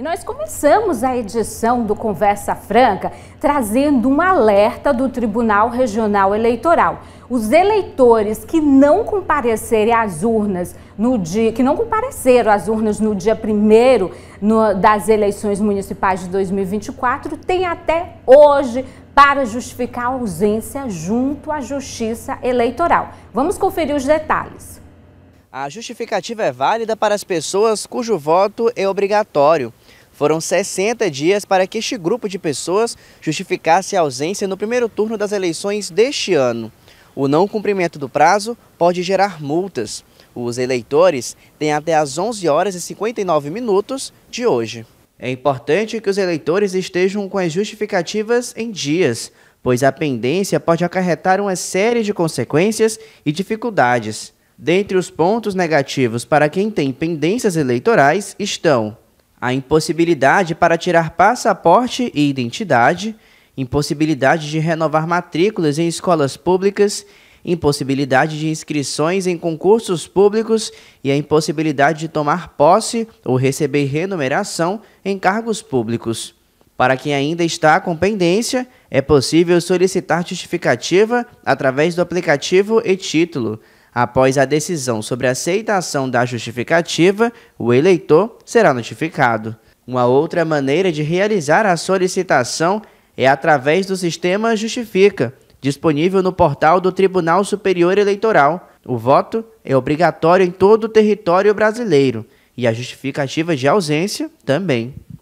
E nós começamos a edição do Conversa Franca trazendo um alerta do Tribunal Regional Eleitoral. Os eleitores que não comparecerem às urnas no dia, que não compareceram às urnas no dia 1 das eleições municipais de 2024 têm até hoje para justificar a ausência junto à Justiça Eleitoral. Vamos conferir os detalhes. A justificativa é válida para as pessoas cujo voto é obrigatório foram 60 dias para que este grupo de pessoas justificasse a ausência no primeiro turno das eleições deste ano. O não cumprimento do prazo pode gerar multas. Os eleitores têm até as 11 horas e 59 minutos de hoje. É importante que os eleitores estejam com as justificativas em dias, pois a pendência pode acarretar uma série de consequências e dificuldades. Dentre os pontos negativos para quem tem pendências eleitorais estão a impossibilidade para tirar passaporte e identidade, impossibilidade de renovar matrículas em escolas públicas, impossibilidade de inscrições em concursos públicos e a impossibilidade de tomar posse ou receber remuneração em cargos públicos. Para quem ainda está com pendência, é possível solicitar justificativa através do aplicativo e título. Após a decisão sobre a aceitação da justificativa, o eleitor será notificado. Uma outra maneira de realizar a solicitação é através do sistema Justifica, disponível no portal do Tribunal Superior Eleitoral. O voto é obrigatório em todo o território brasileiro e a justificativa de ausência também.